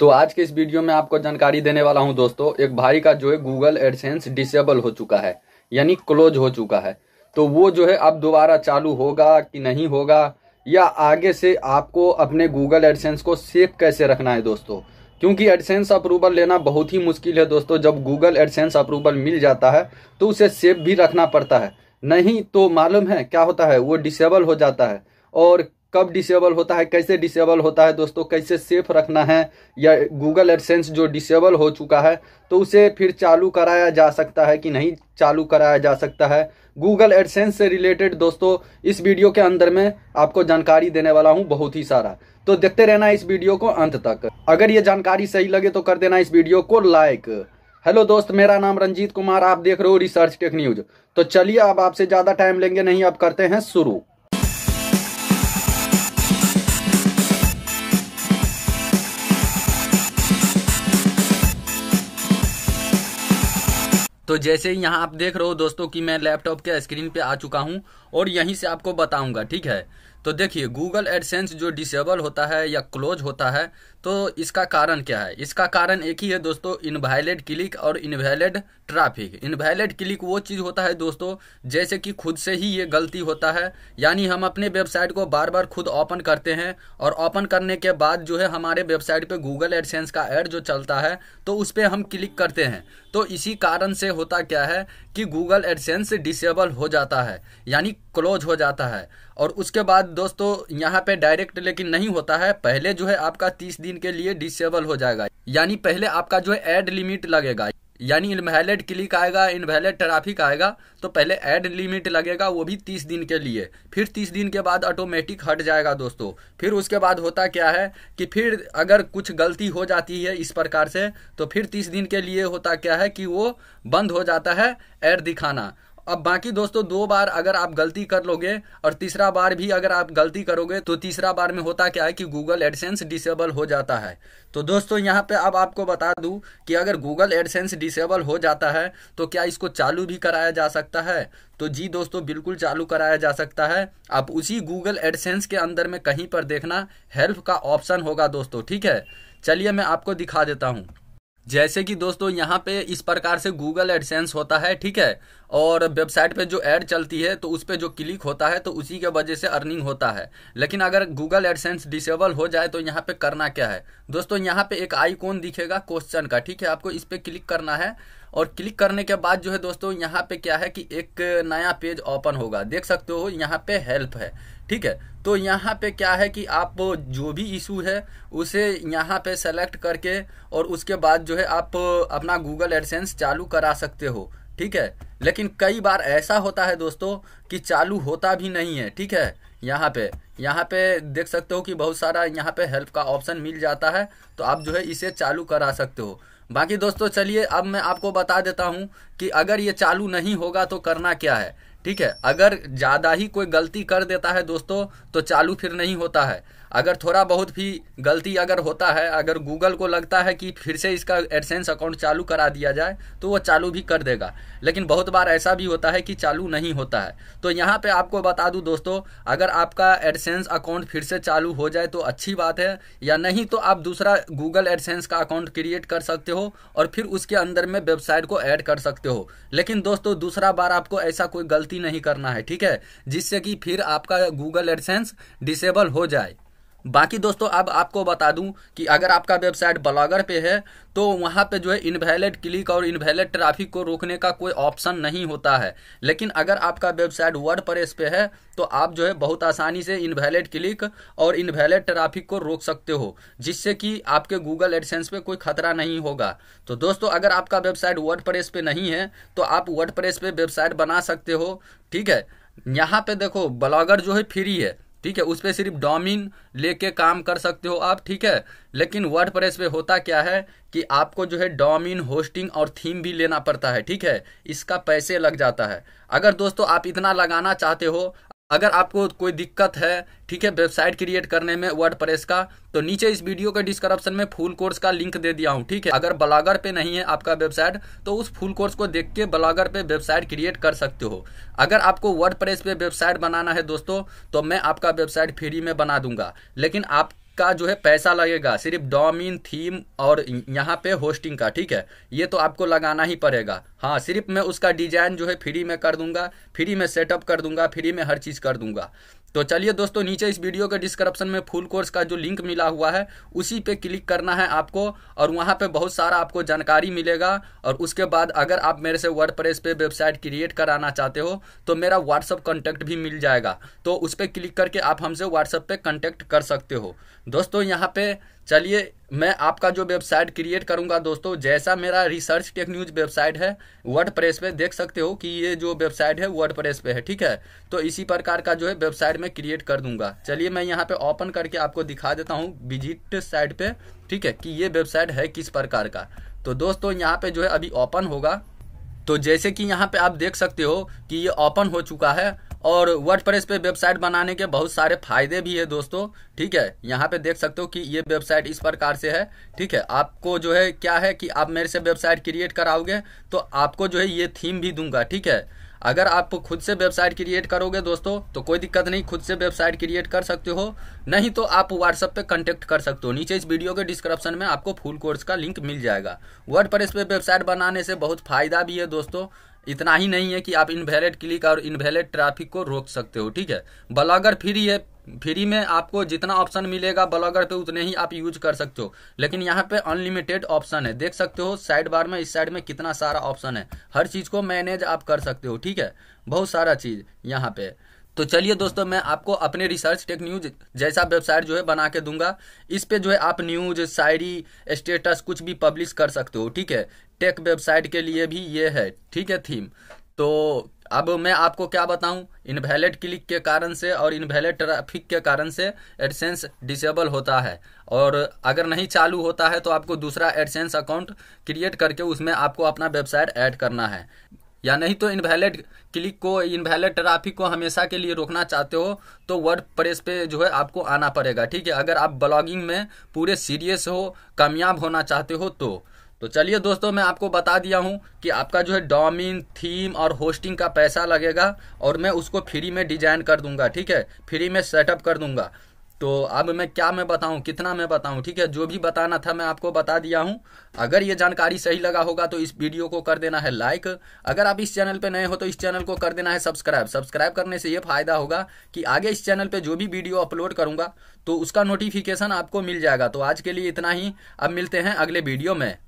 तो आज के इस वीडियो में आपको जानकारी देने वाला हूं दोस्तों एक भाई का जो है गूगल एडसेंस डिसेबल हो चुका है यानी क्लोज हो चुका है तो वो जो है अब दोबारा चालू होगा कि नहीं होगा या आगे से आपको अपने गूगल एडसेंस को सेफ कैसे रखना है दोस्तों क्योंकि एडसेंस अप्रूवल लेना बहुत ही मुश्किल है दोस्तों जब गूगल एडसेंस अप्रूवल मिल जाता है तो उसे सेफ भी रखना पड़ता है नहीं तो मालूम है क्या होता है वो डिसेबल हो जाता है और कब डिसेबल होता है कैसे डिसेबल होता है दोस्तों कैसे सेफ रखना है या गूगल एडसेंस जो डिसेबल हो चुका है तो उसे फिर चालू कराया जा सकता है कि नहीं चालू कराया जा सकता है गूगल एडसेंस से रिलेटेड दोस्तों इस वीडियो के अंदर में आपको जानकारी देने वाला हूँ बहुत ही सारा तो देखते रहना इस वीडियो को अंत तक अगर ये जानकारी सही लगे तो कर देना इस वीडियो को लाइक हेलो दोस्त मेरा नाम रंजीत कुमार आप देख रहे हो रिसर्च टेक न्यूज तो चलिए अब आपसे ज्यादा टाइम लेंगे नहीं अब करते हैं शुरू जैसे ही यहाँ आप देख रहे हो दोस्तों कि मैं लैपटॉप के स्क्रीन पे आ चुका हूँ और यहीं से आपको बताऊंगा ठीक है तो देखिए गूगल एडसेंस जो डिसेबल होता है या क्लोज होता है तो इसका कारण क्या है इसका कारण एक ही है दोस्तों इनवैलिड क्लिक और इनवैलिड ट्रैफिक इनवैलिड क्लिक वो चीज़ होता है दोस्तों जैसे कि खुद से ही ये गलती होता है यानी हम अपने वेबसाइट को बार बार खुद ओपन करते हैं और ओपन करने के बाद जो है हमारे वेबसाइट पे गूगल एडसेंस का एड जो चलता है तो उस पर हम क्लिक करते हैं तो इसी कारण से होता क्या है कि गूगल एडसेंस डिसेबल हो जाता है यानी क्लोज हो जाता है और उसके बाद दोस्तों यहाँ पर डायरेक्ट लेकिन नहीं होता है पहले जो है आपका तीस दिन दिन के लिए डिसेबल हो जाएगा यानी पहले आपका जो एड लिमिट लगेगा यानी इनवैलिड क्लिक आएगा इनवैलिड ट्रैफिक आएगा तो पहले एड लिमिट लगेगा वो भी तीस दिन के लिए फिर तीस दिन के बाद ऑटोमेटिक हट जाएगा दोस्तों फिर उसके बाद होता क्या है कि फिर अगर कुछ गलती हो जाती है इस प्रकार से तो फिर तीस दिन के लिए होता क्या है कि वो बंद हो जाता है एड दिखाना अब बाकी दोस्तों दो बार अगर आप गलती कर लोगे और तीसरा बार भी अगर आप गलती करोगे तो तीसरा बार में होता क्या है कि गूगल एडसेंस डिसेबल हो जाता है तो दोस्तों यहाँ पे अब आपको बता दूँ कि अगर गूगल एडसेंस डिसेबल हो जाता है तो क्या इसको चालू भी कराया जा सकता है तो जी दोस्तों बिल्कुल चालू कराया जा सकता है आप उसी गूगल एडसेंस के अंदर में कहीं पर देखना हेल्प का ऑप्शन होगा दोस्तों ठीक है चलिए मैं आपको दिखा देता हूँ जैसे कि दोस्तों यहाँ पे इस प्रकार से गूगल एडसेंस होता है ठीक है और वेबसाइट पे जो एड चलती है तो उस पर जो क्लिक होता है तो उसी के वजह से अर्निंग होता है लेकिन अगर गूगल एडसेंस डिसेबल हो जाए तो यहाँ पे करना क्या है दोस्तों यहाँ पे एक आईकॉन दिखेगा क्वेश्चन का ठीक है आपको इस पर क्लिक करना है और क्लिक करने के बाद जो है दोस्तों यहाँ पे क्या है कि एक नया पेज ओपन होगा देख सकते हो यहाँ पे हेल्प है ठीक है तो यहाँ पे क्या है कि आप जो भी इशू है उसे यहाँ पे सेलेक्ट करके और उसके बाद जो है आप अपना गूगल एडसेंस चालू करा सकते हो ठीक है लेकिन कई बार ऐसा होता है दोस्तों कि चालू होता भी नहीं है ठीक है यहाँ पे यहाँ पे देख सकते हो कि बहुत सारा यहाँ पे हेल्प का ऑप्शन मिल जाता है तो आप जो है इसे चालू करा सकते हो बाकी दोस्तों चलिए अब मैं आपको बता देता हूँ कि अगर ये चालू नहीं होगा तो करना क्या है ठीक है अगर ज़्यादा ही कोई गलती कर देता है दोस्तों तो चालू फिर नहीं होता है अगर थोड़ा बहुत भी गलती अगर होता है अगर गूगल को लगता है कि फिर से इसका एडसेंस अकाउंट चालू करा दिया जाए तो वो चालू भी कर देगा लेकिन बहुत बार ऐसा भी होता है कि चालू नहीं होता है तो यहाँ पे आपको बता दूँ दोस्तों अगर आपका एडसेंस अकाउंट फिर से चालू हो जाए तो अच्छी बात है या नहीं तो आप दूसरा गूगल एडसेंस का अकाउंट क्रिएट कर सकते हो और फिर उसके अंदर में वेबसाइट को ऐड कर सकते हो लेकिन दोस्तों दूसरा बार आपको ऐसा कोई गलती नहीं करना है ठीक है जिससे कि फिर आपका गूगल एडसेंस डिसेबल हो जाए बाकी दोस्तों अब आपको बता दूं कि अगर आपका वेबसाइट ब्लॉगर पे है तो वहाँ पे जो है इनवैलिड क्लिक और इनवैलिड ट्रैफिक को रोकने का कोई ऑप्शन नहीं होता है लेकिन अगर आपका वेबसाइट वर्ड पे है तो आप जो है बहुत आसानी से इनवैलिड क्लिक और इनवैलिड ट्रैफिक को रोक सकते हो जिससे कि आपके गूगल एडसेंस पे कोई खतरा नहीं होगा तो दोस्तों अगर आपका वेबसाइट वर्ड पे नहीं है तो आप वर्ड पे वेबसाइट बना सकते हो ठीक है यहाँ पे देखो ब्लॉगर जो है फ्री है ठीक है उस पर सिर्फ डोमिन लेके काम कर सकते हो आप ठीक है लेकिन वर्ड प्रेस पे होता क्या है कि आपको जो है डोमिन होस्टिंग और थीम भी लेना पड़ता है ठीक है इसका पैसे लग जाता है अगर दोस्तों आप इतना लगाना चाहते हो अगर आपको कोई दिक्कत है ठीक है वेबसाइट क्रिएट करने में वर्ड प्रेस का तो नीचे इस वीडियो के डिस्क्रिप्शन में फुल कोर्स का लिंक दे दिया हूँ ठीक है अगर ब्लागर पे नहीं है आपका वेबसाइट तो उस फुल कोर्स को देख के ब्लागर पे वेबसाइट क्रिएट कर सकते हो अगर आपको वर्ड प्रेस पे वेबसाइट बनाना है दोस्तों तो मैं आपका वेबसाइट फ्री में बना दूंगा लेकिन आप का जो है पैसा लगेगा सिर्फ डोमिन थीम और यहाँ पे होस्टिंग का ठीक है ये तो आपको लगाना ही पड़ेगा हाँ सिर्फ मैं उसका डिजाइन जो है फ्री में कर दूंगा फ्री में सेटअप कर दूंगा फ्री में हर चीज़ कर दूंगा तो चलिए दोस्तों नीचे इस वीडियो के डिस्क्रिप्शन में फुल कोर्स का जो लिंक मिला हुआ है उसी पे क्लिक करना है आपको और वहाँ पे बहुत सारा आपको जानकारी मिलेगा और उसके बाद अगर आप मेरे से वर्ड प्रेस पे वेबसाइट क्रिएट कराना चाहते हो तो मेरा व्हाट्सअप कॉन्टैक्ट भी मिल जाएगा तो उस पर क्लिक करके आप हमसे व्हाट्सअप पर कॉन्टैक्ट कर सकते हो दोस्तों यहाँ पर चलिए मैं आपका जो वेबसाइट क्रिएट करूंगा दोस्तों जैसा मेरा रिसर्च टेक न्यूज वेबसाइट है वर्ड प्रेस पे देख सकते हो कि ये जो वेबसाइट है वर्ड प्रेस पे है ठीक है तो इसी प्रकार का जो है वेबसाइट में क्रिएट कर दूंगा चलिए मैं यहाँ पे ओपन करके आपको दिखा देता हूँ विजिट साइट पे ठीक है कि ये वेबसाइट है किस प्रकार का तो दोस्तों यहाँ पे जो है अभी ओपन होगा तो जैसे कि यहाँ पे आप देख सकते हो कि ये ओपन हो चुका है और वर्डप्रेस पे वेबसाइट बनाने के बहुत सारे फायदे भी है दोस्तों ठीक है यहाँ पे देख सकते हो कि ये वेबसाइट इस प्रकार से है ठीक है आपको जो है क्या है कि आप मेरे से वेबसाइट क्रिएट कराओगे तो आपको जो है ये थीम भी दूंगा ठीक है अगर आप खुद से वेबसाइट क्रिएट करोगे दोस्तों तो कोई दिक्कत नहीं खुद से वेबसाइट क्रिएट कर सकते हो नहीं तो आप व्हाट्सएप पे कांटेक्ट कर सकते हो नीचे इस वीडियो के डिस्क्रिप्शन में आपको फुल कोर्स का लिंक मिल जाएगा वर्ड पे वेबसाइट बनाने से बहुत फायदा भी है दोस्तों इतना ही नहीं है कि आप इनवैलिड क्लिक और इनवैलिड ट्रैफिक को रोक सकते हो ठीक है ब्लॉगर फ्री है फ्री में आपको जितना ऑप्शन मिलेगा ब्लॉगर पे उतने ही आप यूज कर सकते हो लेकिन यहाँ पे अनलिमिटेड ऑप्शन है देख सकते हो साइड बार में इस साइड में कितना सारा ऑप्शन है हर चीज़ को मैनेज आप कर सकते हो ठीक है बहुत सारा चीज़ यहाँ पे तो चलिए दोस्तों मैं आपको अपने रिसर्च टेक न्यूज जैसा वेबसाइट जो है बना के दूंगा इस पे जो है आप न्यूज शायरी स्टेटस कुछ भी पब्लिश कर सकते हो ठीक है टेक वेबसाइट के लिए भी ये है ठीक है थीम तो अब मैं आपको क्या बताऊं इनवैलिड क्लिक के कारण से और इनवैलिड ट्रैफिक के कारण से एडसेंस डिसेबल होता है और अगर नहीं चालू होता है तो आपको दूसरा एडसेंस अकाउंट क्रिएट करके उसमें आपको अपना वेबसाइट ऐड करना है या नहीं तो इनवैलिड क्लिक को इनवैलिड ट्रैफिक को हमेशा के लिए रोकना चाहते हो तो वर्ड प्रेस पे जो है आपको आना पड़ेगा ठीक है अगर आप ब्लॉगिंग में पूरे सीरियस हो कामयाब होना चाहते हो तो तो चलिए दोस्तों मैं आपको बता दिया हूँ कि आपका जो है डोमिन थीम और होस्टिंग का पैसा लगेगा और मैं उसको फ्री में डिजाइन कर दूंगा ठीक है फ्री में सेटअप कर दूंगा तो अब मैं क्या मैं बताऊं कितना मैं बताऊं ठीक है जो भी बताना था मैं आपको बता दिया हूं अगर ये जानकारी सही लगा होगा तो इस वीडियो को कर देना है लाइक अगर आप इस चैनल पे नए हो तो इस चैनल को कर देना है सब्सक्राइब सब्सक्राइब करने से ये फायदा होगा कि आगे इस चैनल पे जो भी वीडियो अपलोड करूंगा तो उसका नोटिफिकेशन आपको मिल जाएगा तो आज के लिए इतना ही अब मिलते हैं अगले वीडियो में